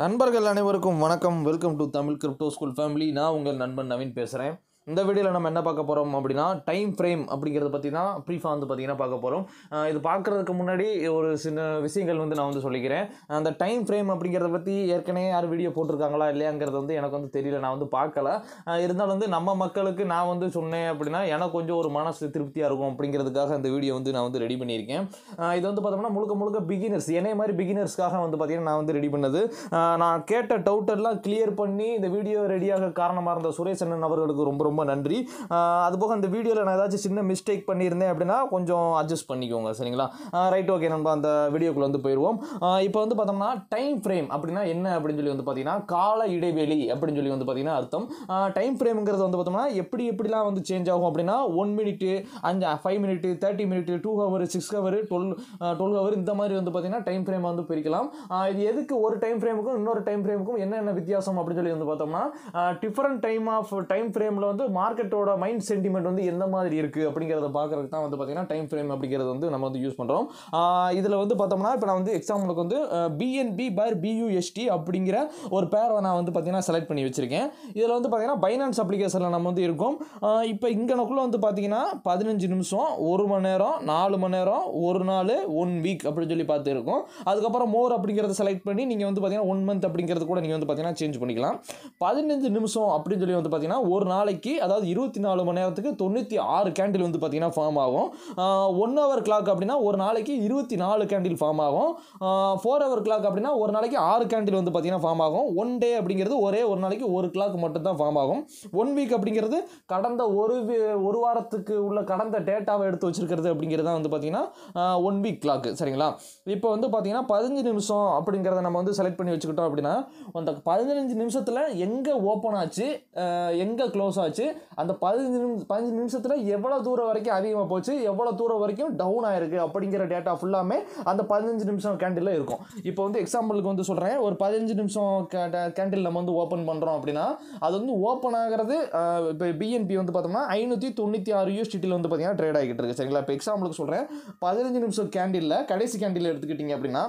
நண்பர்கள் அனைவருக்கும் வணக்கம் welcome to Tamil crypto school family நான் உங்கள் நண்பன் நவீன் பேசுகிறேன் இந்த வீடியோவில் நம்ம என்ன பார்க்க போகிறோம் அப்படின்னா டைம் ஃப்ரேம் அப்படிங்கிறத பற்றி தான் ப்ரீஃபாக வந்து பார்த்திங்கன்னா பார்க்க போகிறோம் இது பார்க்குறதுக்கு முன்னாடி ஒரு சின்ன விஷயங்கள் வந்து நான் வந்து சொல்லிக்கிறேன் அந்த டைம் ஃப்ரேம் அப்படிங்கிறத பற்றி ஏற்கனவே யார் வீடியோ போட்டிருக்காங்களா இல்லையாங்கிறது வந்து எனக்கு வந்து தெரியல நான் வந்து பார்க்கல இருந்தாலும் வந்து நம்ம மக்களுக்கு நான் வந்து சொன்னேன் அப்படின்னா எனக்கு கொஞ்சம் ஒரு மனசு திருப்தியாக இருக்கும் அப்படிங்கிறதுக்காக அந்த வீடியோ வந்து நான் வந்து ரெடி பண்ணியிருக்கேன் இது வந்து பார்த்தோம்னா முழுக்க முழுக்க பிகினர்ஸ் என்னைய மாதிரி பிகினர்ஸ்க்காக வந்து பார்த்திங்கன்னா நான் வந்து ரெடி பண்ணது நான் கேட்ட டவுட்டெல்லாம் கிளியர் பண்ணி இந்த வீடியோ ரெடியாக காரணமாக இருந்த சுரேஷ் அண்ணன் அவர்களுக்கு ரொம்ப ரொம்ப நன்றி அதுபோக அந்த வீடியோவில் நான் ஏதாச்சும் சின்ன மிஸ்டேக் பண்ணியிருந்தேன் அப்படின்னா கொஞ்சம் அட்ஜஸ்ட் பண்ணிக்கோங்க சரிங்களா ரைட் ஓகே நம்ம அந்த வீடியோக்குள்ளே வந்து போயிடுவோம் இப்போ வந்து பார்த்தோம்னா டைம் ஃப்ரேம் அப்படின்னா என்ன அப்படின்னு சொல்லி வந்து பார்த்தீங்கன்னா கால இடைவெளி அப்படின்னு சொல்லி வந்து பார்த்தீங்கன்னா அர்த்தம் டைம் ஃப்ரேம்ங்கிறது வந்து பார்த்தோம்னா எப்படி எப்படிலாம் வந்து சேஞ்ச் ஆகும் அப்படின்னா ஒன் மினிட்டு அஞ்சு five minute thirty minute two hour six hour twelve twelve hour இந்த மாதிரி வந்து பார்த்தீங்கன்னா டைம் ஃப்ரேம் வந்து பிரிக்கலாம் இது எதுக்கு ஒரு டைம் ஃப்ரேமுக்கும் இன்னொரு டைம் ஃப்ரேமுக்கும் என்னென்ன வித்தியாசம் அப்படின்னு சொல்லி வந்து பார்த்தோம்னா டிஃப்ரெண்ட் டைம் ஆஃப் டைம் ஃப்ரேமில் வந்து வந்து மார்க்கெட்டோட மைண்ட் சென்டிமெண்ட் வந்து எந்த மாதிரி இருக்குது அப்படிங்கிறத பார்க்குறதுக்கு தான் வந்து பார்த்திங்கன்னா டைம் ஃப்ரேம் அப்படிங்கிறது வந்து நம்ம வந்து யூஸ் பண்ணுறோம் இதில் வந்து பார்த்தோம்னா இப்போ நான் வந்து எக்ஸாம்பிளுக்கு வந்து பிஎன்பி பார் பியூஎஸ்டி அப்படிங்கிற ஒரு பேரை நான் வந்து பார்த்திங்கன்னா செலக்ட் பண்ணி வச்சுருக்கேன் இதில் வந்து பார்த்திங்கன்னா பைனான்ஸ் அப்ளிகேஷனில் நம்ம வந்து இருக்கோம் இப்போ இங்கனக்குள்ளே வந்து பார்த்திங்கன்னா பதினஞ்சு நிமிஷம் ஒரு மணி நேரம் நாலு மணி நேரம் ஒரு நாள் ஒன் வீக் அப்படின்னு சொல்லி பார்த்துருக்கோம் அதுக்கப்புறம் மோர் அப்படிங்கிறத செலக்ட் பண்ணி நீங்கள் வந்து பார்த்திங்கன்னா ஒன் மந்த் அப்படிங்கிறது கூட நீங்கள் வந்து பார்த்திங்கன்னா சேஞ்ச் பண்ணிக்கலாம் பதினஞ்சு நிமிஷம் அப்படின்னு சொல்லி வந்து பார்த்திங்கன்னா ஒரு நாளைக்கு அதாவது இருபத்தி நாலு மணி நேரத்துக்கு தொண்ணூற்றி ஆறு கேண்டில் வந்து பார்த்திங்கன்னா ஃபார்ம் ஆகும் ஒன் ஹவர் கிளாக் அப்படின்னா ஒரு நாளைக்கு இருபத்தி நாலு கேண்டில் ஃபார்ம் ஆகும் ஃபோர் ஹவர் கிளாக் அப்படின்னா ஒரு நாளைக்கு ஆறு கேண்டில் வந்து பார்த்திங்கன்னா ஃபார்ம் ஆகும் ஒன் டே அப்படிங்கிறது ஒரே ஒரு நாளைக்கு ஒரு கிளாக் மட்டும் தான் ஃபார்ம் ஆகும் ஒன் வீக் அப்படிங்கிறது கடந்த ஒரு ஒரு வாரத்துக்கு உள்ள கடந்த டேட்டாவை எடுத்து வச்சிருக்கிறது அப்படிங்கிறது தான் வந்து பார்த்திங்கன்னா ஒன் வீக் கிளாக்கு சரிங்களா இப்போ வந்து பார்த்திங்கன்னா பதினஞ்சு நிமிஷம் அப்படிங்கிறத நம்ம வந்து செலக்ட் பண்ணி வச்சுக்கிட்டோம் அப்படின்னா அந்த பதினஞ்சு நிமிஷத்தில் எங்கே ஓப்பன் ஆச்சு எங்கே க்ளோஸ் ஆச்சு போச்சு அந்த பதினஞ்சு நிமிஷம் பதினஞ்சு நிமிஷத்தில் எவ்வளோ தூரம் வரைக்கும் அதிகமாக போச்சு எவ்வளோ தூரம் வரைக்கும் டவுன் ஆயிருக்கு அப்படிங்கிற டேட்டா ஃபுல்லாமே அந்த பதினஞ்சு நிமிஷம் கேண்டில் இருக்கும் இப்போ வந்து எக்ஸாம்பிளுக்கு வந்து சொல்கிறேன் ஒரு பதினஞ்சு நிமிஷம் கேண்டில் நம்ம வந்து ஓப்பன் பண்ணுறோம் அப்படின்னா அது வந்து ஓப்பன் ஆகிறது இப்போ பிஎன்பி வந்து பார்த்தோம்னா ஐநூற்றி தொண்ணூற்றி ஆறு யூஎஸ்டியில் வந்து பார்த்தீங்கன்னா ட்ரேட் ஆகிட்டு இருக்கு சரிங்களா இப்போ எக்ஸாம்பிளுக்கு சொல்கிறேன் பதினஞ்சு நிமிஷம் கேண்டிலில் கடைசி கேண்டில் எடுத்துக்கிட்டிங்க அப்படின்னா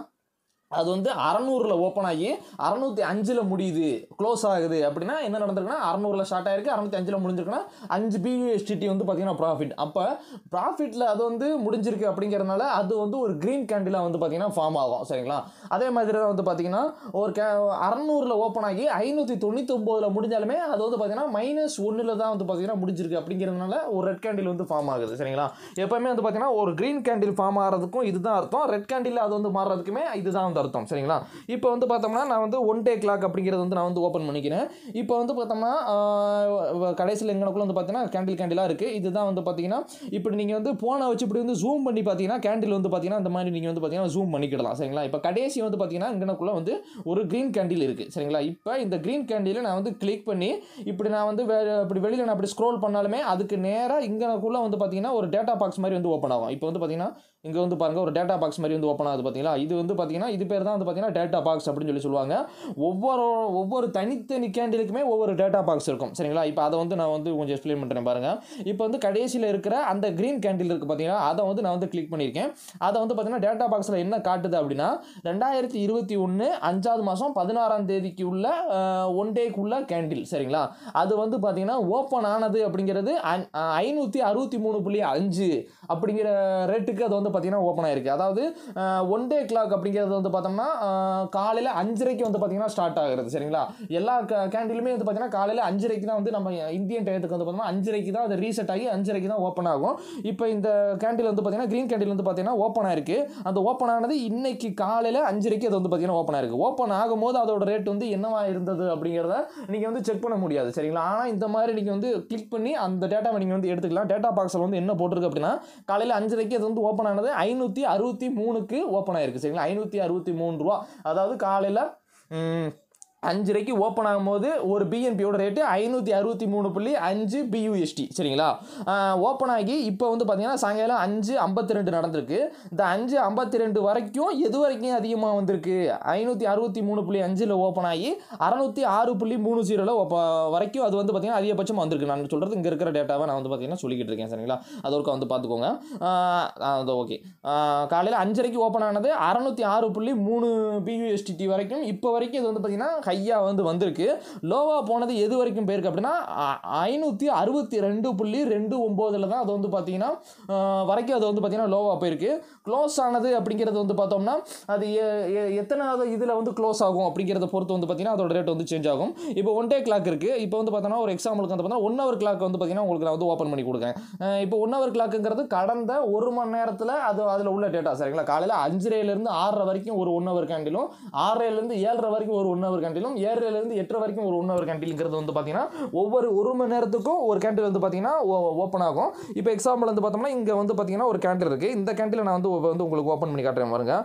அது வந்து அறநூறில் ஓப்பன் ஆகி அறநூற்றி அஞ்சில் முடியுது க்ளோஸ் ஆகுது அப்படின்னா என்ன நடந்திருக்குன்னா அறநூறில் ஸ்டார்ட் ஆயிருக்கு அறநூற்றி அஞ்சில் முடிஞ்சிருக்குன்னா அஞ்சு பியூஎஸ்டிடி வந்து பார்த்தீங்கன்னா ப்ராஃபிட் அப்போ ப்ராஃபிட்டில் அது வந்து முடிஞ்சிருக்கு அப்படிங்கிறதுனால அது வந்து ஒரு க்ரீன் கேண்டிலாக வந்து பார்த்தீங்கன்னா ஃபார்ம் ஆகும் சரிங்களா அதே மாதிரி தான் வந்து பார்த்தீங்கன்னா ஒரு கே அறநூறில் ஓப்பன் ஆகி ஐநூற்றி தொண்ணூற்றொம்போதில் முடிஞ்சாலுமே அது வந்து பார்த்திங்கன்னா மைனஸ் ஒன்றில் தான் வந்து பார்த்தீங்கன்னா முடிஞ்சிருக்கு அப்படிங்கிறதுனால ஒரு ரெட் கேண்டில் வந்து ஃபார்ம் ஆகுது சரிங்களா எப்போவுமே வந்து பார்த்தீங்கன்னா ஒரு க்ரீன் கேண்டில் ஃபார்ம் ஆகிறதுக்கும் இதுதான் அர்த்தம் ரெட் கேண்டில் அது வந்து மாறுறதுக்குமே இதுதான் வந்து அர்த்தம் சரிங்களா இப்போ வந்து பார்த்தோம்னா நான் வந்து ஒன் டே கிளாக் அப்படிங்கிறது வந்து நான் வந்து ஓப்பன் பண்ணிக்கிறேன் இப்போ வந்து பார்த்தோம்னா கடைசியில் எங்களுக்குள்ள வந்து பார்த்தீங்கன்னா கேண்டில் கேண்டிலாக இருக்குது இதுதான் வந்து பார்த்தீங்கன்னா இப்படி நீங்கள் வந்து போனை வச்சு இப்படி வந்து ஜூம் பண்ணி பார்த்தீங்கன்னா கேண்டில் வந்து பார்த்தீங்கன்னா அந்த மாதிரி நீங்கள் வந்து பார்த்தீங்கன்னா ஜூம் பண்ணிக்கிடலாம் சரிங்களா இப்போ கடைசி வந்து பார்த்தீங்கன்னா இங்கனக்குள்ளே வந்து ஒரு க்ரீன் கேண்டில் இருக்குது சரிங்களா இப்போ இந்த க்ரீன் கேண்டில் நான் வந்து கிளிக் பண்ணி இப்படி நான் வந்து வே இப்படி வெளியில் நான் அப்படி ஸ்க்ரோல் பண்ணாலுமே அதுக்கு நேராக இங்கனக்குள்ளே வந்து பார்த்தீங்கன்னா ஒரு டேட்டா பாக்ஸ் மாதிரி வந்து ஓப்பன் ஆகும் இப்போ வந்து பார்த்தீங்கன்னா இங்கே வந்து பாருங்கள் ஒரு டேட்டா பாக்ஸ் மாதிரி வந்து ஓப்பன் ஆகுது பார்த்தீங்களா இது வந்து பார்த்தீங்கன்னா இது பேர் தான் வந்து பார்த்தீங்கன்னா டேட்டா பாக்ஸ் அப்படின்னு சொல்லி சொல்லுவாங்க ஒவ்வொரு ஒவ்வொரு தனித்தனி கேண்டிலுக்குமே ஒவ்வொரு டேட்டா பாக்ஸ் இருக்கும் சரிங்களா இப்போ அதை வந்து நான் வந்து கொஞ்சம் எக்ஸ்பிளைன் பண்ணுறேன் பாருங்கள் இப்போ வந்து கடைசியில் இருக்கிற அந்த க்ரீன் கேண்டில் இருக்குது பார்த்தீங்கன்னா அதை வந்து நான் வந்து கிளிக் பண்ணியிருக்கேன் அதை வந்து பார்த்தீங்கன்னா டேட்டா பாக்ஸில் என்ன காட்டுது அப்படின்னா ரெண்டாயிரத்தி இருபத்தி ஒன்று அஞ்சாவது மாதம் பதினாறாம் தேதிக்கு உள்ள ஒன் டேக்குள்ள கேண்டில் சரிங்களா அது வந்து பார்த்தீங்கன்னா ஓப்பன் ஆனது அப்படிங்கிறது ஐநூற்றி அறுபத்தி மூணு புள்ளி அஞ்சு அப்படிங்கிற ரேட்டுக்கு அது வந்து பார்த்தீங்கன்னா ஓப்பன் ஆயிருக்கு அதாவது ஒன் டே கிளாக் அப்படிங்கிறது வந்து பார்த்தோம்னா காலையில் அஞ்சரைக்கு வந்து பார்த்தீங்கன்னா ஸ்டார்ட் ஆகிறது சரிங்களா எல்லா கேண்டிலுமே வந்து பார்த்தீங்கன்னா காலையில் அஞ்சரைக்கு தான் வந்து நம்ம இந்தியன் டயத்துக்கு வந்து பார்த்தோம்னா அஞ்சரைக்கு தான் அது ரீசெட் ஆகி அஞ்சரைக்கு தான் ஓப்பன் ஆகும் இப்போ இந்த கேண்டில் வந்து பார்த்தீங்கன்னா க்ரீன் கேண்டீன் வந்து பார்த்தீங்கன்னா ஓப்பன் ஆயிருக்கு அந்த ஓப்பன் ஆனது இன்னைக்கு காலையில் அஞ்சரைக்கு அது வந்து பார்த்தீங்கன்னா ஓப்பன் ஆயிருக்கு ஓப்பன் ஆகும்போது அதோட ரேட் வந்து என்னவா இருந்தது அப்படிங்கிறத நீங்கள் வந்து செக் பண்ண முடியாது சரிங்களா ஆனால் இந்த மாதிரி நீங்கள் வந்து கிளிக் பண்ணி அந்த டேட்டாவை நீங்கள் வந்து எடுத்துக்கலாம் டேட்டா பாக்ஸில் வந்து என்ன போட்டிருக்கு அப்படின்னா காலையில் அஞ்சரைக்கு அது வந்து ஓப்பன் ஆனது ஆனது ஐநூற்றி அறுபத்தி மூணுக்கு ஓப்பன் ஆயிருக்கு சரிங்களா ஐநூற்றி அறுபத்தி மூணு ரூபா அதாவது காலையில் அஞ்சரைக்கு ஓப்பன் ஆகும்போது ஒரு பிஎன்பியோட ரேட்டு ஐநூற்றி அறுபத்தி மூணு புள்ளி அஞ்சு பியூஎஸ்டி சரிங்களா ஓப்பன் ஆகி இப்போ வந்து பார்த்தீங்கன்னா சாயங்காலம் அஞ்சு ஐம்பத்தி ரெண்டு நடந்திருக்கு இந்த அஞ்சு ஐம்பத்தி ரெண்டு வரைக்கும் எது வரைக்கும் அதிகமாக வந்திருக்கு ஐநூற்றி அறுபத்தி மூணு புள்ளி அஞ்சில் ஓப்பன் ஆகி அறநூற்றி ஆறு புள்ளி மூணு ஜீரோவில் வரைக்கும் அது வந்து பார்த்தீங்கன்னா அதிகபட்சமாக வந்திருக்கு நான் சொல்கிறது இங்கே இருக்கிற டேட்டாவை நான் வந்து பார்த்தீங்கன்னா சொல்லிக்கிட்டு இருக்கேன் சரிங்களா அது ஒரு வந்து பார்த்துக்கோங்க அது ஓகே காலையில் அஞ்சரைக்கு ஓப்பன் ஆனது அறநூற்றி ஆறு புள்ளி மூணு பியூஎஸ்டிடி வரைக்கும் இப்போ வரைக்கும் இது வந்து பார்த்தீங்கன்னா ஹையாக வந்து வந்திருக்கு லோவாக போனது எது வரைக்கும் போயிருக்கு அப்படின்னா ஐநூற்றி அறுபத்தி ரெண்டு புள்ளி ரெண்டு ஒம்போதில் தான் அது வந்து பார்த்தீங்கன்னா வரைக்கும் அது வந்து பார்த்தீங்கன்னா லோவாக போயிருக்கு க்ளோஸ் ஆனது அப்படிங்கிறது வந்து பார்த்தோம்னா அது எத்தனாவது இதில் வந்து க்ளோஸ் ஆகும் அப்படிங்கிறத பொறுத்து வந்து பார்த்தீங்கன்னா அதோட ரேட் வந்து சேஞ்ச் ஆகும் இப்போ ஒன் டே கிளாக் இருக்குது இப்போ வந்து பார்த்தோன்னா ஒரு எக்ஸாம்பிளுக்கு வந்து பார்த்தீங்கன்னா ஒன் ஹவர் கிளாக் வந்து பார்த்தீங்கன்னா உங்களுக்கு நான் வந்து ஓப்பன் பண்ணி கொடுக்குறேன் இப்போ ஒன் ஹவர் கிளாக்குங்கிறது கடந்த ஒரு மணி நேரத்தில் அது அதில் உள்ள டேட்டா சரிங்களா காலையில் அஞ்சரைலேருந்து ஆறரை வரைக்கும் ஒரு ஒன் ஹவர் கேண்டிலும் ஆறரைலேருந்து ஏழரை வரைக்கும் ஒரு ஒன் ஹவர் கேண்டிலும் வரையிலும் இருந்து எட்டு வரைக்கும் ஒரு ஒன் ஹவர் கேண்டிலுங்கிறது வந்து பார்த்தீங்கன்னா ஒவ்வொரு ஒரு மணி நேரத்துக்கும் ஒரு கேண்டில் வந்து பார்த்தீங்கன்னா ஓப்பன் ஆகும் இப்போ எக்ஸாம்பிள் வந்து பார்த்தோம்னா இங்கே வந்து பார்த்தீங்கன்னா ஒரு கேண்டில் இருக்குது இந்த கேண்டில் நான் வந்து வந்து உங்களுக்கு ஓப்பன் பண்ணி காட்டுறேன் பாருங்கள்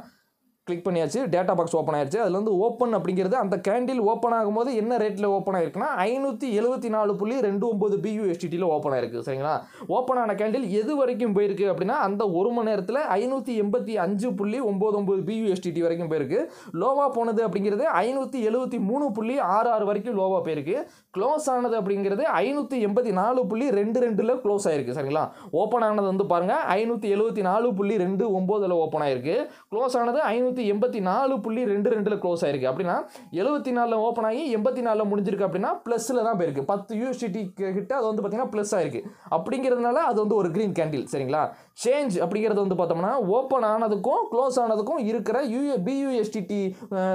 கிளிக் பண்ணியாச்சு டேட்டா பாக்ஸ் ஓப்பன் ஆயிடுச்சு அதில் வந்து ஓப்பன் அப்படிங்கிறது அந்த கேண்டில் ஓப்பன் ஆகும்போது என்ன ரேட்டில் ஓப்பன் ஆயிருக்குன்னா ஐநூற்றி எழுபத்தி நாலு புள்ளி ரெண்டு ஒம்பது பியூஎஸ்டியில் ஓப்பன் ஆயிருக்கு சரிங்களா ஓப்பன் ஆன கேண்டில் எது வரைக்கும் போயிருக்கு அப்படின்னா அந்த ஒரு மணி நேரத்தில் ஐநூற்றி எண்பத்தி அஞ்சு புள்ளி ஒம்பது ஒம்பது பியூஎஸ்டிடி வரைக்கும் போயிருக்கு லோவாக போனது அப்படிங்கிறது ஐநூற்றி எழுபத்தி மூணு புள்ளி ஆறு ஆறு வரைக்கும் லோவாக போயிருக்கு க்ளோஸ் ஆனது அப்படிங்கிறது ஐநூற்றி எண்பத்தி நாலு புள்ளி ரெண்டு ரெண்டில் க்ளோஸ் ஆயிருக்கு சரிங்களா ஓப்பன் ஆனது வந்து பாருங்கள் ஐநூற்றி எழுபத்தி நாலு புள்ளி ரெண்டு ஒம்போதில் ஓப்பன் ஆயிருக்கு க்ளோஸ் ஆனது ஐநூற்றி சேர்த்து எண்பத்தி நாலு புள்ளி ரெண்டு ரெண்டில் க்ளோஸ் ஆயிருக்கு அப்படின்னா எழுபத்தி நாலுல ஓப்பன் ஆகி எண்பத்தி நாலுல முடிஞ்சிருக்கு அப்படின்னா பிளஸ்ல தான் போயிருக்கு பத்து யூனிவர்சிட்டி கிட்ட அது வந்து பார்த்தீங்கன்னா ப்ளஸ் ஆயிருக்கு அப்படிங்கிறதுனால அது வந்து ஒரு கிரீன் கேண்டில் சரிங்களா சேஞ்ச் அப்படிங்கிறது வந்து பார்த்தோம்னா ஓப்பன் ஆனதுக்கும் க்ளோஸ் ஆனதுக்கும் இருக்கிற யூஏ பியூஎஸ்டிடி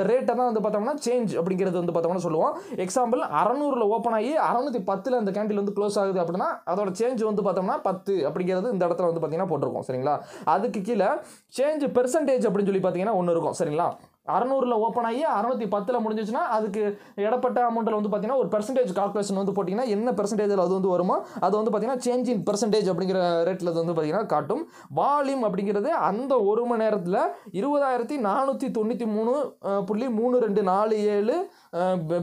ரேட்டை தான் வந்து பார்த்தோம்னா சேஞ்ச் அப்படிங்கிறது வந்து பார்த்தோம்னா சொல்லுவோம் எக்ஸாம்பிள் அறநூறில் ஓப்பன் ஆகி அறநூற்றி பத்தில் அந்த கேண்டில் வந்து க்ளோஸ் ஆகுது அப்படின்னா அதோட சேஞ்ச் வந்து பார்த்தோம்னா பத்து அப்படிங்கிறது இந்த இடத்துல வந்து பார்த்தீங்கன்னா போட்டிருக்கோம் சரிங்களா அதுக்கு கீழே சேஞ்ச் பெர்சன்டேஜ் அப்படின்னு சொல்லி பார்த்தீங்கன்னா ஒன்று இருக்கும் சரிங்களா அறநூறில் ஓப்பன் ஆகி அறநூற்றி பத்தில் முடிஞ்சிச்சுன்னா அதுக்கு இடப்பட்ட அமௌண்ட்டில் வந்து பார்த்தீங்கன்னா ஒரு பர்சன்டேஜ் கால்குலேஷன் வந்து போட்டிங்கன்னா என்ன பெர்சன்டேஜில் அது வந்து வருமோ அது வந்து பார்த்தீங்கன்னா சேஞ்ச் இன் பெர்சன்டேஜ் அப்படிங்கிற ரேட்டில் வந்து பார்த்திங்கன்னா காட்டும் வால்யூம் அப்படிங்கிறது அந்த ஒரு மணி நேரத்தில் இருபதாயிரத்தி நானூற்றி தொண்ணூற்றி மூணு புள்ளி மூணு ரெண்டு நாலு ஏழு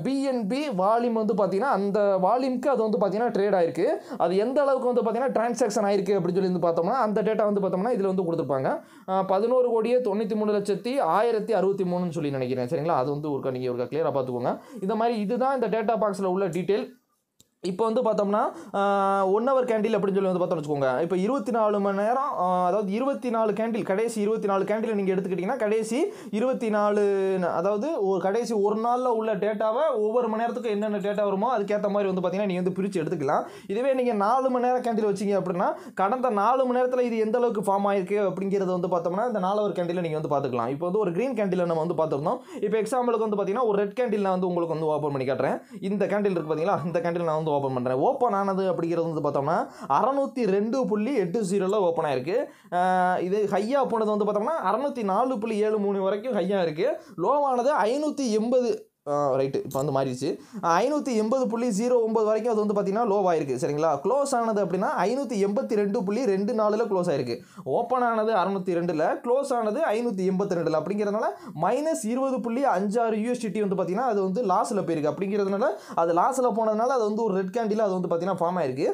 பிஎன்பி வால்யூம் வந்து பார்த்தீங்கன்னா அந்த வால்யூம்க்கு அது வந்து பார்த்தீங்கன்னா ட்ரேட் ஆயிருக்கு அது எந்த அளவுக்கு வந்து பார்த்தீங்கன்னா டிரான்சாக்ஷன் ஆயிருக்கு அப்படின்னு சொல்லி வந்து பார்த்தோம்னா அந்த டேட்டா வந்து பார்த்தோம்னா இதில் வந்து கொடுத்துருப்பாங்க பதினோரு கோடியே தொண்ணூற்றி மூணு லட்சத்தி ஆயிரத்தி அறுபத்தி மூணுன்னு சொல்லி நினைக்கிறேன் சரிங்களா அது வந்து ஒரு நீங்கள் ஒரு கிளியராக பார்த்துக்கோங்க இந்த மாதிரி இதுதான் இந்த டேட்டா பாக்ஸில் உள்ள டீட்டெயில் இப்போ வந்து பார்த்தோம்னா ஒன் ஹவர் கேண்டில் அப்படின்னு சொல்லி வந்து பார்த்தோம் வச்சுக்கோங்க இப்போ இருபத்தி நாலு மணி நேரம் அதாவது இருபத்தி நாலு கேண்டில் கடைசி இருபத்தி நாலு கேண்டில் நீங்கள் எடுத்துக்கிட்டிங்கன்னா கடைசி இருபத்தி நாலு அதாவது ஒரு கடைசி ஒரு நாளில் உள்ள டேட்டாவை ஒவ்வொரு மணி நேரத்துக்கும் என்னென்ன டேட்டா வருமோ அதுக்கேற்ற மாதிரி வந்து பார்த்தீங்கன்னா நீங்கள் வந்து பிரித்து எடுத்துக்கலாம் இதுவே நீங்கள் நாலு மணி நேரம் கேண்டில் வச்சிங்க அப்படின்னா கடந்த நாலு மணி நேரத்தில் இது எந்த அளவுக்கு ஃபார்ம் ஆயிருக்கு அப்படிங்கிறது வந்து பார்த்தோம்னா இந்த நாலு ஒரு கேண்டில் நீங்கள் வந்து பார்த்துக்கலாம் இப்போ வந்து ஒரு க்ரீன் கேண்டில் நம்ம வந்து பார்த்துருந்தோம் இப்போ எக்ஸாம்பிளுக்கு வந்து பார்த்தீங்கன்னா ஒரு ரெட் கேண்டில் நான் வந்து உங்களுக்கு வந்து ஓப்பன் பண்ணி காட்டுறேன் இந்த கேண்டில் இருக்குது பார்த்தீங்களா இந்த கேண்டில் நான் வந்து வந்து ஓப்பன் பண்ணுறேன் ஓப்பன் ஆனது அப்படிங்கிறது வந்து பார்த்தோம்னா அறநூற்றி ரெண்டு புள்ளி எட்டு ஜீரோவில் ஓப்பன் ஆயிருக்கு இது ஹையாக போனது வந்து பார்த்தோம்னா அறநூற்றி நாலு புள்ளி ஏழு மூணு வரைக்கும் ஹையாக இருக்குது லோவானது ஐநூற்றி எண்பது ரைட்டு இப்போ வந்து மாறிடுச்சு ஐநூற்றி எண்பது புள்ளி ஜீரோ ஒம்பது வரைக்கும் அது வந்து பார்த்திங்கன்னா ஆயிருக்கு சரிங்களா க்ளோஸ் ஆனது அப்படின்னா ஐநூற்றி எண்பத்தி ரெண்டு புள்ளி ரெண்டு நாலில் க்ளோஸ் ஆயிருக்கு ஓப்பன் ஆனது அறநூற்றி ரெண்டில் க்ளோஸ் ஆனது ஐநூற்றி எண்பத்தி ரெண்டில் அப்படிங்கிறதுனால மைனஸ் இருபது புள்ளி அஞ்சாறு யூஎஸ்டிடி வந்து பார்த்திங்கன்னா அது வந்து லாஸில் போயிருக்கு அப்படிங்கிறதுனால அது லாஸில் போனதுனால அது வந்து ஒரு ரெட் கேண்டில் அது வந்து பார்த்திங்கன்னா ஃபார்ம் ஆயிருக்கு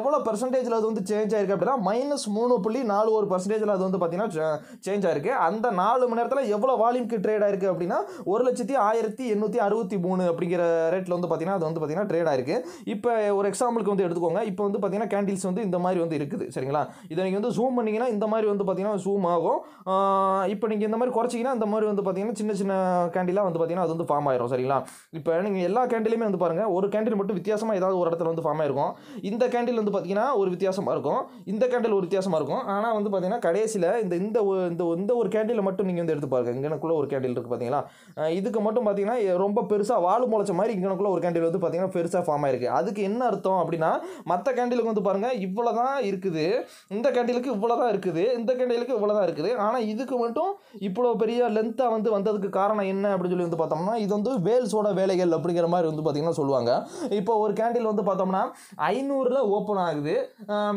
எவ்வளோ பர்சன்டேஜில் அது வந்து சேஞ்ச் ஆயிருக்கு அப்படின்னா மைனஸ் மூணு புள்ளி நாலு ஒரு பர்சன்டேஜில் அது வந்து பார்த்திங்கன்னா சேஞ்ச் ஆயிருக்கு அந்த நாலு மணி நேரத்தில் எவ்வளோ வால்யூம்க்கு ட்ரேட் ஆயிருக்கு அப்படின்னா ஒரு லட்சத்தி ஆயிரத்தி எண்ணூறு எண்ணூற்றி அறுபத்தி மூணு அப்படிங்கிற ரேட்டில் வந்து பார்த்தீங்கன்னா அது வந்து பார்த்தீங்கன்னா ட்ரேட் ஆயிருக்கு இப்போ ஒரு எக்ஸாம்பிளுக்கு வந்து எடுத்துக்கோங்க இப்போ வந்து பார்த்திங்கன்னா கேண்டில்ஸ் வந்து இந்த மாதிரி வந்து இருக்குது சரிங்களா இதை நீங்கள் வந்து ஜூம் பண்ணிங்கன்னா இந்த மாதிரி வந்து பார்த்தீங்கன்னா ஜூம் ஆகும் இப்போ நீங்கள் இந்த மாதிரி குறைச்சிங்கன்னா இந்த மாதிரி வந்து பார்த்திங்கன்னா சின்ன சின்ன கேண்டிலாக வந்து பார்த்தீங்கன்னா அது வந்து ஃபார்ம் ஆயிரும் சரிங்களா இப்போ நீங்கள் எல்லா கேண்டிலுமே வந்து பாருங்கள் ஒரு கேண்டில் மட்டும் வித்தியாசமாக ஏதாவது ஒரு இடத்துல வந்து ஃபார்ம் ஆயிருக்கும் இந்த கேண்டில் வந்து பார்த்தீங்கன்னா ஒரு வித்தியாசமாக இருக்கும் இந்த கேண்டில் ஒரு வித்தியாசமாக இருக்கும் ஆனால் வந்து பார்த்திங்கன்னா கடைசியில் இந்த இந்த இந்த ஒரு கேண்டில் மட்டும் நீங்கள் வந்து எடுத்து பாருங்கள் இங்கனக்குள்ளே ஒரு கேண்டில் இருக்குது பார்த்தீங்களா இதுக்கு மட்டும் பார்த்தீங்கன்னா ரொம்ப பெருசாக வாழ் முளைச்ச மாதிரி இங்கனக்குள்ளே ஒரு கேண்டில் வந்து பார்த்திங்கன்னா பெருசாக ஃபார்ம் ஆயிருக்கு அதுக்கு என்ன அர்த்தம் அப்படின்னா மற்ற கேண்டிலுக்கு வந்து பாருங்கள் இவ்வளோ தான் இருக்குது இந்த கேண்டிலுக்கு இவ்வளோ தான் இருக்குது இந்த கேண்டிலுக்கு இவ்வளோ தான் இருக்குது ஆனால் இதுக்கு மட்டும் இவ்வளோ பெரிய லென்த்தாக வந்து வந்ததுக்கு காரணம் என்ன அப்படின்னு சொல்லி வந்து பார்த்தோம்னா இது வந்து வேல்ஸோட வேலைகள் அப்படிங்கிற மாதிரி வந்து பார்த்திங்கன்னா சொல்லுவாங்க இப்போ ஒரு கேண்டில் வந்து பார்த்தோம்னா ஐநூறில் ஓப்பன் ஆகுது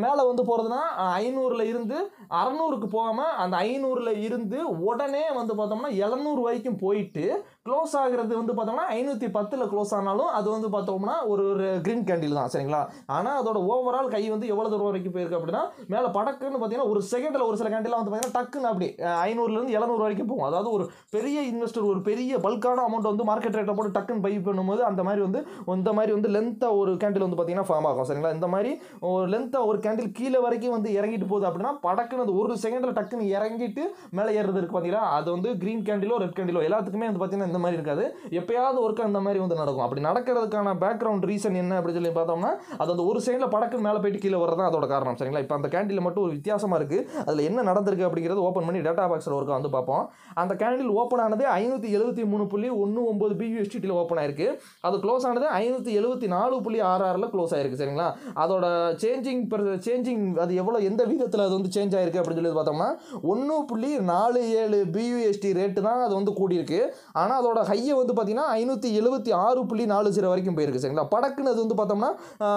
மேலே வந்து போகிறதுனா ஐநூறில் இருந்து அறநூறுக்கு போகாமல் அந்த ஐநூறில் இருந்து உடனே வந்து பார்த்தோம்னா எழுநூறு வரைக்கும் போயிட்டு க்ளோஸ் ஆகிறது வந்து பார்த்தோம்னா ஐநூற்றி பத்தில் க்ளோஸ் ஆனாலும் அது வந்து பார்த்தோம்னா ஒரு ஒரு க்ரீன் கேண்டில் தான் சரிங்களா ஆனால் அதோட ஓவரால் கை வந்து எவ்வளோ தூரம் வரைக்கும் போயிருக்கு அப்படின்னா மேலே படக்குன்னு பார்த்தீங்கன்னா ஒரு செகண்டில் ஒரு சில கேண்டிலாம் வந்து பார்த்தீங்கன்னா டக்குன்னு அப்படி ஐநூறுலேருந்து எழுநூறு வரைக்கும் போகும் அதாவது ஒரு பெரிய இன்வெஸ்டர் ஒரு பெரிய பல்கான அமௌண்ட் வந்து மார்க்கெட் ரேட்டை போட்டு டக்குன்னு பை பண்ணும்போது அந்த மாதிரி வந்து இந்த மாதிரி வந்து லென்த்தாக ஒரு கேண்டில் வந்து பார்த்தீங்கன்னா ஃபார்ம் ஆகும் சரிங்களா இந்த மாதிரி ஒரு லென்த்தாக ஒரு கேண்டில் கீழே வரைக்கும் வந்து இறங்கிட்டு போகுது அப்படின்னா படக்குன்னு அது ஒரு செகண்டில் டக்குன்னு இறங்கிட்டு மேலே ஏறுறது இருக்குது பார்த்தீங்கன்னா அது வந்து க்ரீன் கேண்டிலோ ரெட் கேண்டிலோ எல்லாத்துக்குமே வந்து பார்த்தீங்கன்னா மாதிரி இருக்காது எப்பயாவது ஒர்க் இந்த மாதிரி வந்து நடக்கும் அப்படி நடக்கிறதுக்கான பேக்ரவுண்ட் ரீசன் என்ன அப்படின்னு சொல்லி பார்த்தோம்னா அது அந்த ஒரு சைடில் படக்கு மேலே போயிட்டு கீழே வரதான் அதோட காரணம் சரிங்களா இப்போ அந்த கேண்டில் மட்டும் ஒரு வித்தியாசமாக இருக்குது அதில் என்ன நடந்திருக்கு அப்படிங்கிறது ஓப்பன் பண்ணி டேட்டா பாக்ஸில் ஒர்க்கை வந்து பார்ப்போம் அந்த கேண்டில் ஓப்பன் ஆனது ஐநூற்றி எழுபத்தி மூணு புள்ளி ஒன்று ஒம்பது பியூஎஸ்டியில் ஓப்பன் ஆயிருக்கு அது க்ளோஸ் ஆனது ஐநூற்றி எழுபத்தி நாலு புள்ளி ஆறு ஆறில் க்ளோஸ் ஆயிருக்கு சரிங்களா அதோட சேஞ்சிங் சேஞ்சிங் அது எவ்வளோ எந்த விதத்தில் அது வந்து சேஞ்ச் ஆயிருக்கு அப்படின்னு சொல்லி பார்த்தோம்னா ஒன்று புள்ளி நாலு ஏழு பியூஎஸ்டி ரேட்டு தான் அது வந்து கூடியிருக்கு ஆனால் ஏன்னா அதோட ஹையை வந்து பார்த்தீங்கன்னா ஐநூற்றி எழுபத்தி ஆறு புள்ளி நாலு சீரோ வரைக்கும் போயிருக்கு சரிங்களா படக்குன்னு அது வந்து பார்த்தோம்னா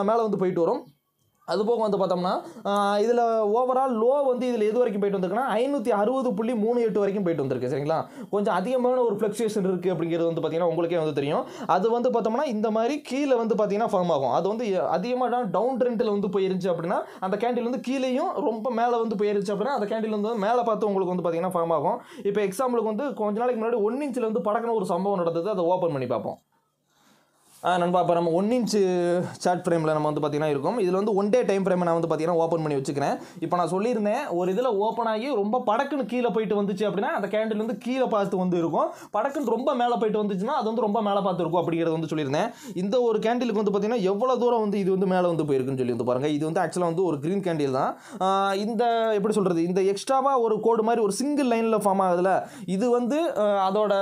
மேலே வந்து போயிட்டு வரும் அது போக வந்து பார்த்தோம்னா இதில் ஓவரால் லோ வந்து இதில் எது வரைக்கும் போயிட்டு வந்திருக்குன்னா ஐநூற்றி அறுபது புள்ளி மூணு எட்டு வரைக்கும் போயிட்டு வந்திருக்கு சரிங்களா கொஞ்சம் அதிகமான ஒரு ஃப்ளக்ஷுவேஷன் இருக்குது அப்படிங்கிறது வந்து பார்த்திங்கன்னா உங்களுக்கே வந்து தெரியும் அது வந்து பார்த்தோம்னா இந்த மாதிரி கீழே வந்து பார்த்திங்கன்னா ஃபார்ம் ஆகும் அது வந்து அதிகமாக டவுன் ட்ரெண்டில் வந்து போயிருந்துச்சு அப்படின்னா அந்த கேண்டில் வந்து கீழேயும் ரொம்ப மேலே வந்து போயிருந்துச்சு அப்படின்னா அந்த கேண்டில் வந்து மேலே பார்த்து உங்களுக்கு வந்து பார்த்திங்கன்னா ஃபார்ம் ஆகும் இப்போ எக்ஸாம்பிளுக்கு வந்து கொஞ்ச நாளைக்கு முன்னாடி ஒன் இன்ச்சில் வந்து படக்கின ஒரு சம்பவம் நடந்தது அதை ஓப்பன் பண்ணி பார்ப்போம் நண்பா அப்போ நம்ம ஒன் இன்ச்சு சாட் ஃப்ரேமில் நம்ம வந்து பார்த்திங்கன்னா இருக்கும் இதில் வந்து ஒன் டே டைம் ஃப்ரேமை நான் வந்து பார்த்திங்கன்னா ஓப்பன் பண்ணி வச்சுக்கிறேன் இப்போ நான் சொல்லியிருந்தேன் ஒரு இதில் ஓப்பன் ஆகி ரொம்ப படக்குன்னு கீழே போயிட்டு வந்துச்சு அப்படின்னா அந்த கேண்டில் வந்து கீழே பார்த்து வந்து இருக்கும் படக்குன்னு ரொம்ப மேலே போயிட்டு வந்துச்சுன்னா அது வந்து ரொம்ப மேலே பார்த்துருக்கும் அப்படிங்கிறது வந்து சொல்லியிருந்தேன் இந்த ஒரு கேண்டிலுக்கு வந்து பார்த்திங்கன்னா எவ்வளோ தூரம் வந்து இது வந்து மேலே வந்து போயிருக்குன்னு சொல்லி வந்து பாருங்கள் இது வந்து ஆக்சுவலாக வந்து ஒரு க்ரீன் கேண்டில் தான் இந்த எப்படி சொல்கிறது இந்த எக்ஸ்ட்ராவாக ஒரு கோடு மாதிரி ஒரு சிங்கிள் லைனில் ஃபார்ம் ஆகுதுல இது வந்து அதோட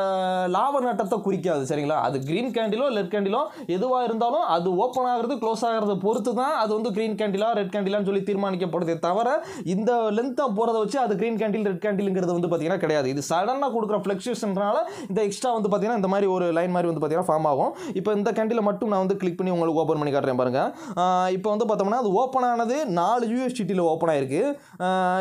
லாப நட்டத்தை குறிக்காது சரிங்களா அது க்ரீன் கேண்டிலோ லெட் கேண்டிலோ எதுவாக இருந்தாலும் அது ஓப்பன் ஆகிறது க்ளோஸ் ஆகிறது பொறுத்து தான் அது வந்து க்ரீன் கேண்டிலா ரெட் கேண்டிலான்னு சொல்லி தீர்மானிக்கப்படுது தவிர இந்த லென்த்தாக போகிறத வச்சு அது க்ரீன் கேண்டில் ரெட் கேண்டிலுங்கிறது வந்து பார்த்தீங்கன்னா கிடையாது இது சடனாக கொடுக்குற ஃப்ளெக்சுவேஷன்றனால இந்த எக்ஸ்ட்ரா வந்து பார்த்தீங்கன்னா இந்த மாதிரி ஒரு லைன் மாதிரி வந்து பார்த்தீங்கன்னா ஃபார்ம் ஆகும் இப்போ இந்த கேண்டில் மட்டும் நான் வந்து கிளிக் பண்ணி உங்களுக்கு ஓப்பன் பண்ணி காட்டுறேன் பாருங்கள் இப்போ வந்து பார்த்தோம்னா அது ஓப்பன் ஆனது நாலு யூஎஸ்டிடியில் ஓப்பன் ஆயிருக்கு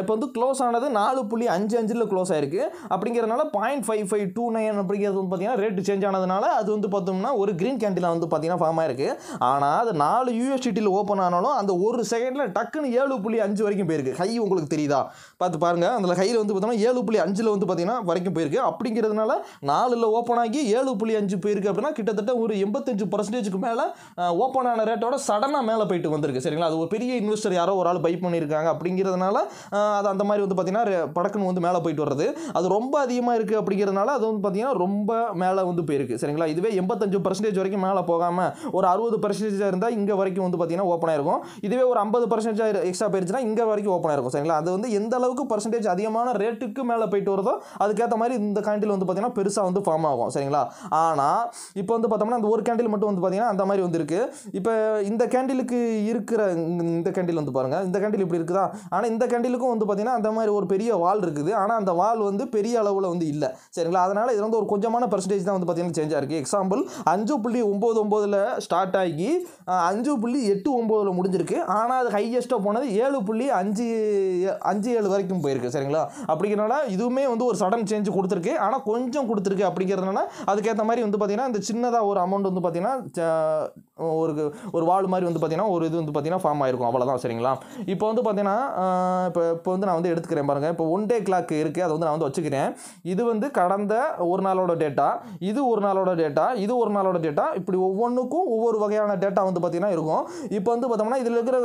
இப்போ வந்து க்ளோஸ் ஆனது நாலு புள்ளி அஞ்சு அஞ்சில் க்ளோஸ் ஆயிருக்கு அப்படிங்கிறதுனால point five five two nine அப்படிங்கிறது வந்து பார்த்தீங்கன்னா ரேட் சேஞ்ச் ஆனதுனால அது வந்து பார்த்தோம்னா ஒரு க்ரீன் கேண்டிலாக வந்து வந்து பார்த்தீங்கன்னா ஃபார்ம் ஆயிருக்கு ஆனால் அது நாலு யூஎஸ்டிடியில் ஓப்பன் ஆனாலும் அந்த ஒரு செகண்டில் டக்குன்னு ஏழு புள்ளி அஞ்சு வரைக்கும் போயிருக்கு ஹை உங்களுக்கு தெரியுதா பார்த்து பாருங்கள் அதில் ஹையில் வந்து பார்த்தோம்னா ஏழு புள்ளி அஞ்சில் வந்து பார்த்திங்கன்னா வரைக்கும் போயிருக்கு அப்படிங்கிறதுனால நாலில் ஓப்பன் ஆகி ஏழு புள்ளி அஞ்சு போயிருக்கு அப்படின்னா கிட்டத்தட்ட ஒரு எண்பத்தஞ்சு பர்சன்டேஜுக்கு மேலே ஓப்பன் ஆன ரேட்டோட சடனாக மேலே போயிட்டு வந்திருக்கு சரிங்களா அது ஒரு பெரிய இன்வெஸ்டர் யாரோ ஒரு ஆள் பை பண்ணியிருக்காங்க அப்படிங்கிறதுனால அது அந்த மாதிரி வந்து பார்த்திங்கன்னா படக்குன்னு வந்து மேலே போயிட்டு வர்றது அது ரொம்ப அதிகமாக இருக்குது அப்படிங்கிறதுனால அது வந்து பார்த்தீங்கன்னா ரொம்ப மேலே வந்து போயிருக்கு சரிங்களா இதுவே எண்பத்தஞ்சு பர்சன்டேஜ் வரைக்கும் மேலே போகாமல் ஒரு அறுபது பர்சன்டேஜாக இருந்தால் இங்கே வரைக்கும் வந்து பார்த்திங்கன்னா ஓப்பன் ஆயிருக்கும் இதுவே ஒரு ஐம்பது பர்சன்டேஜாக எக்ஸ்ட்ரா போயிடுச்சுன்னா இங்கே வரைக்கும் ஓப்பன் ஆயிருக்கும் சரிங்களா அது வந்து எந்த அளவுக்கு பர்சன்டேஜ் அதிகமான ரேட்டுக்கு மேலே போயிட்டு வருதோ அதுக்கேற்ற மாதிரி இந்த கேண்டில் வந்து பார்த்திங்கன்னா பெருசாக வந்து ஃபார்ம் ஆகும் சரிங்களா ஆனால் இப்போ வந்து பார்த்தோம்னா அந்த ஒரு கேண்டில் மட்டும் வந்து பார்த்திங்கன்னா அந்த மாதிரி வந்துருக்கு இப்போ இந்த கேண்டிலுக்கு இருக்கிற இந்த கேண்டில் வந்து பாருங்கள் இந்த கேண்டில் இப்படி இருக்குதா ஆனால் இந்த கேண்டிலுக்கும் வந்து பார்த்திங்கன்னா அந்த மாதிரி ஒரு பெரிய வால் இருக்குது ஆனால் அந்த வால் வந்து பெரிய அளவில் வந்து இல்லை சரிங்களா அதனால் இது வந்து ஒரு கொஞ்சமான பர்சன்டேஜ் தான் வந்து பார்த்திங்கன்னா சேஞ்சாக இருக்குது எக்ஸாம்பிள் அஞ்சு புள்ளி ஒம்பது ஒம்பது ஒம்போதில் ஸ்டார்ட் ஆகி அஞ்சு புள்ளி எட்டு ஒம்போதில் முடிஞ்சிருக்கு ஆனால் அது ஹையஸ்ட்டாக போனது ஏழு புள்ளி அஞ்சு அஞ்சு ஏழு வரைக்கும் போயிருக்கு சரிங்களா அப்படிங்கிறனால இதுவுமே வந்து ஒரு சடன் சேஞ்ச் கொடுத்துருக்கு ஆனால் கொஞ்சம் கொடுத்துருக்கு அப்படிங்கிறதுனால அதுக்கேற்ற மாதிரி வந்து பார்த்திங்கன்னா இந்த சின்னதாக ஒரு அமௌண்ட் வந்து பார்த்திங்கன்னா ஒரு ஒரு வால் மாதிரி வந்து பார்த்திங்கன்னா ஒரு இது வந்து பார்த்திங்கன்னா ஃபார்ம் ஆயிருக்கும் அவ்வளோதான் சரிங்களா இப்போ வந்து பார்த்திங்கன்னா இப்போ இப்போ வந்து நான் வந்து எடுத்துக்கிறேன் பாருங்கள் இப்போ ஒன் டே கிளாக் இருக்குது அதை வந்து நான் வந்து வச்சுக்கிறேன் இது வந்து கடந்த ஒரு நாளோட டேட்டா இது ஒரு நாளோட டேட்டா இது ஒரு நாளோட டேட்டா இப்படி ஒவ்வொன்றுக்கும் ஒவ்வொரு வகையான டேட்டா வந்து பார்த்திங்கன்னா இருக்கும் இப்போ வந்து பார்த்தோம்னா இதில் இருக்கிற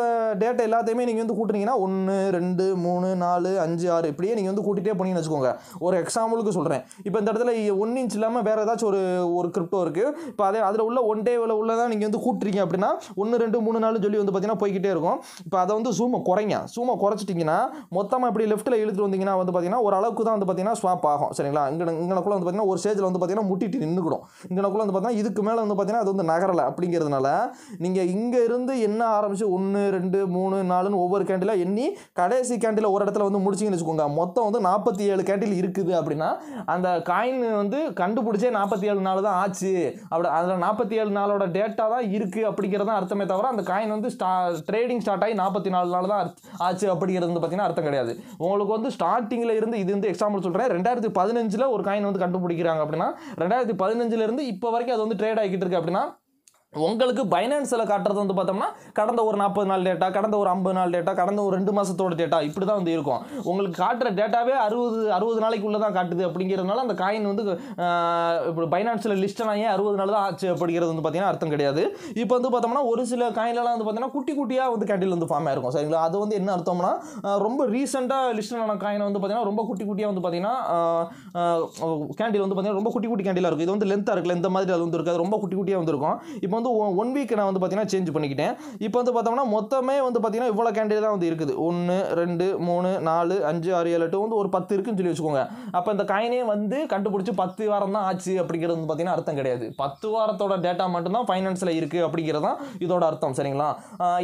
டேட்டா எல்லாத்தையுமே நீங்கள் வந்து கூட்டினீங்கன்னா ஒன்று ரெண்டு மூணு நாலு அஞ்சு ஆறு இப்படியே நீங்கள் வந்து கூட்டிகிட்டே போனீங்கன்னு வச்சுக்கோங்க ஒரு எக்ஸாம்பிளுக்கு சொல்கிறேன் இப்போ இந்த இடத்துல ஒன் இன்ச் இல்லாமல் வேறு ஏதாச்சும் ஒரு ஒரு கிரிப்டோ இருக்குது இப்போ அதே அதில் உள்ள ஒன் டேவில் உள்ளதான் நீங்கள் வந்து கூட்டுறீங்க அப்படின்னா ஒன்று ரெண்டு மூணு நாலு சொல்லி வந்து பார்த்தீங்கன்னா போய்கிட்டே இருக்கும் இப்போ அதை வந்து சூமை குறைங்க சூமை குறைச்சிட்டிங்கன்னா மொத்தமாக இப்படி லெஃப்ட்டில் இழுத்துட்டு வந்தீங்கன்னா வந்து பார்த்தீங்கன்னா ஒரு அளவுக்கு தான் வந்து பார்த்தீங்கன்னா ஸ்வாப் ஆகும் சரிங்களா இங்கே கூட வந்து பார்த்தீங்கன்னா ஒரு ஸ்டேஜில் வந்து பார்த்தீங்கன்னா முட்டிட்டு நின்றுக்கிடும் இங்கனக்குள்ளே வந்து பார்த்தீங்கன்னா இதுக்கு மேலே வந்து பார்த்தீங்கன்னா அது வந்து நகரலை அப்படிங்கிறதுனால நீங்கள் இங்கே இருந்து என்ன ஆரம்பிச்சு ஒன்று ரெண்டு மூணு நாலுன்னு ஒவ்வொரு கேண்டிலாக எண்ணி கடைசி கேண்டில் ஒரு இடத்துல வந்து முடிச்சிங்கன்னு வச்சுக்கோங்க மொத்தம் வந்து நாற்பத்தி ஏழு கேண்டில் இருக்குது அப்படின்னா அந்த காயின் வந்து கண்டுபிடிச்சே நாற்பத்தி ஏழு நாள் தான் ஆச்சு அப்படி அதில் நாற்பத்தி ஏழு நாளோட டேட்டா தான் இருக்குது அப்படிங்கிறது தான் அர்த்தமே தவிர அந்த காயின் வந்து ஸ்டா ட்ரேடிங் ஸ்டார்ட் ஆகி நாற்பத்தி நாலு நாள் தான் ஆச்சு அப்படிங்கிறது வந்து பார்த்தீங்கன்னா அர்த்தம் கிடையாது உங்களுக்கு வந்து ஸ்டார்டிங்கில் இருந்து இது வந்து எக்ஸாம்பிள் சொல்கிறேன் ரெண்டாயிரத்தி பதினஞ்சில் ஒரு காயின் வந்து கண்டுபிடிக்கிறாங்க அப்படின்னா ரெண்டாயிரத்தி பதினஞ்சிலேருந்து இப்போ வரைக்கும் அது வந்து ட்ரேட் ஆகிக்கிட்டு இருக்குது அப்படின்னா உங்களுக்கு பைனான்ஸில் காட்டுறது வந்து பார்த்தோம்னா கடந்த ஒரு நாற்பது நாள் டேட்டா கடந்த ஒரு ஐம்பது நாள் டேட்டா கடந்த ஒரு ரெண்டு மாதத்தோட டேட்டா இப்படி தான் வந்து இருக்கும் உங்களுக்கு காட்டுற டேட்டாவே அறுபது அறுபது நாளைக்குள்ளே தான் காட்டுது அப்படிங்கிறதுனால அந்த காயின் வந்து இப்போ பைனான்ஸில் லிஸ்ட்டை ஏன் அறுபது நாள் தான் ஆச்சு அப்படிங்கிறது வந்து பார்த்தீங்கன்னா அர்த்தம் கிடையாது இப்போ வந்து பார்த்தோம்னா ஒரு சில காயின்லலாம் வந்து பார்த்தீங்கன்னா குட்டி குட்டியாக வந்து கேண்டில் வந்து ஃபார்ம் ஆயிருக்கும் சரிங்களா அது வந்து என்ன அர்த்தம்னா ரொம்ப ரீசெண்டாக லிஸ்டான காயினை வந்து பார்த்தீங்கன்னா ரொம்ப குட்டி குட்டியாக வந்து பார்த்தீங்கன்னா கேண்டில் வந்து பார்த்தீங்கன்னா ரொம்ப குட்டி குட்டி கேண்டிலாக இருக்கும் இது வந்து லென்த்தாக இருக்குல்ல இந்த மாதிரி அது வந்து இருக்காது ரொம்ப குட்டி குட்டியாக வந்துருக்கும் இப்போ வந்து ஒன் வீக் நான் வந்து பார்த்தீங்கன்னா சேஞ்ச் பண்ணிக்கிட்டேன் இப்போ வந்து பார்த்தோம்னா மொத்தமே வந்து பார்த்தீங்கன்னா இவ்வளோ கேண்டிடேட் தான் வந்து இருக்குது ஒன்று ரெண்டு மூணு நாலு அஞ்சு ஆறு ஏழு எட்டு வந்து ஒரு பத்து இருக்குன்னு சொல்லி வச்சுக்கோங்க அப்போ இந்த காயினே வந்து கண்டுபிடிச்சி பத்து வாரம் தான் ஆச்சு அப்படிங்கிறது வந்து பார்த்தீங்கன்னா அர்த்தம் கிடையாது பத்து வாரத்தோட டேட்டா மட்டும்தான் ஃபைனான்ஸில் இருக்குது அப்படிங்கிறது தான் இதோட அர்த்தம் சரிங்களா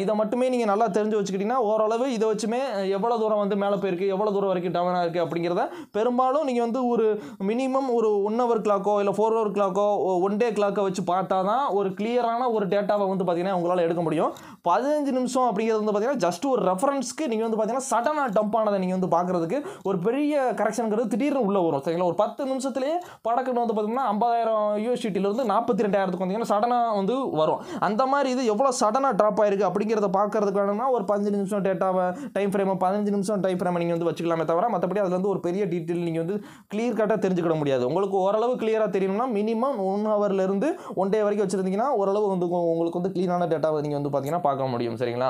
இதை மட்டுமே நீங்கள் நல்லா தெரிஞ்சு வச்சுக்கிட்டிங்கன்னா ஓரளவு இதை வச்சுமே எவ்வளோ தூரம் வந்து மேலே போயிருக்கு எவ்வளோ தூரம் வரைக்கும் டவுனாக இருக்குது அப்படிங்கிறத பெரும்பாலும் நீங்கள் வந்து ஒரு மினிமம் ஒரு ஒன் ஹவர் கிளாக்கோ இல்லை ஃபோர் ஹவர் கிளாக்கோ ஒன் டே கிளாக்கை வச்சு பார்த்தா தான் ஒரு கிளியராக யூஸ்ஃபுல்லான ஒரு டேட்டாவை வந்து பார்த்தீங்கன்னா உங்களால் எடுக்க முடியும் பதினஞ்சு நிமிஷம் அப்படிங்கிறது வந்து பார்த்தீங்கன்னா ஜஸ்ட் ஒரு ரெஃபரன்ஸ்க்கு நீங்கள் வந்து பார்த்தீங்கன்னா சடனாக டம்ப் ஆனதை நீங்கள் வந்து பார்க்குறதுக்கு ஒரு பெரிய கரெக்ஷனுங்கிறது திடீர்னு உள்ளே வரும் சரிங்களா ஒரு பத்து நிமிஷத்துலேயே படக்குன்னு வந்து பார்த்தீங்கன்னா ஐம்பதாயிரம் யூனிவர்சிட்டியிலேருந்து நாற்பத்தி ரெண்டாயிரத்துக்கு வந்தீங்கன்னா சடனாக வந்து வரும் அந்த மாதிரி இது எவ்வளோ சடனாக ட்ராப் ஆயிருக்கு அப்படிங்கிறத பார்க்கறதுக்கான ஒரு பதினஞ்சு நிமிஷம் டேட்டாவை டைம் ஃப்ரேமோ பதினஞ்சு நிமிஷம் டைம் ஃப்ரேமை நீங்கள் வந்து வச்சுக்கலாமே தவிர மற்றபடி அதில் வந்து ஒரு பெரிய டீட்டெயில் நீங்கள் வந்து கிளியர் கட்டாக தெரிஞ்சுக்கிட முடியாது உங்களுக்கு ஓரளவு கிளியராக தெரியும்னா மினிமம் ஒன் ஹவர்லேருந்து ஒன் டே வரைக்கும் வச்சுருந்தீங்கன்னா ஓரளவு அளவு வந்து உங்களுக்கு வந்து க்ளீனான டேட்டாவை நீங்கள் வந்து பார்த்தீங்கன்னா பார்க்க முடியும் சரிங்களா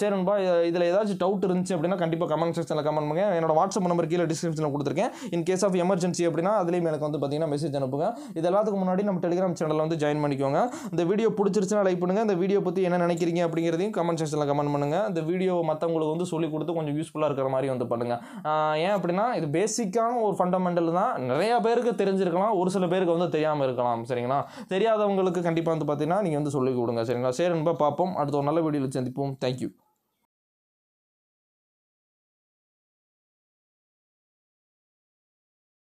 சரிப்பா இதில் ஏதாச்சும் டவுட் இருந்துச்சு அப்படின்னா கண்டிப்பாக கமெண்ட் செக்ஷனில் கமெண்ட் பண்ணுங்க என்னோட வாட்ஸ்அப் நம்பர் கீழே டிஸ்கிரிப்ஷனில் கொடுத்துருக்கேன் இன் கேஸ் ஆஃப் எமர்ஜென்சி அப்படின்னா அதுலேயும் எனக்கு வந்து பார்த்தீங்கன்னா மெசேஜ் அனுப்புங்க இது எல்லாத்துக்கு முன்னாடி நம்ம டெலிகிராம் சேனலில் வந்து ஜாயின் பண்ணிக்கோங்க இந்த வீடியோ பிடிச்சிருச்சுன்னா லைக் பண்ணுங்கள் இந்த வீடியோ பற்றி என்ன நினைக்கிறீங்க அப்படிங்கிறதையும் கமெண்ட் செக்ஷனில் கமெண்ட் பண்ணுங்கள் இந்த வீடியோ மற்றவங்களுக்கு வந்து சொல்லிக் கொடுத்து கொஞ்சம் யூஸ்ஃபுல்லாக இருக்கிற மாதிரி வந்து பண்ணுங்கள் ஏன் அப்படின்னா இது பேசிக்கான ஒரு ஃபண்டமெண்டல் தான் நிறையா பேருக்கு தெரிஞ்சிருக்கலாம் ஒரு சில பேருக்கு வந்து தெரியாமல் இருக்கலாம் சரிங்களா தெரியாதவங்களுக்கு கண்டிப்பாக வந்து பார்த்தீங்கன்னா நீங்கள் வந்து சொல்லி கொடுங்க சரிங்களா சரி நண்பா பார்ப்போம் அடுத்த ஒரு நல்ல வீடியோவில் சந்திப்போம் தேங்க்யூ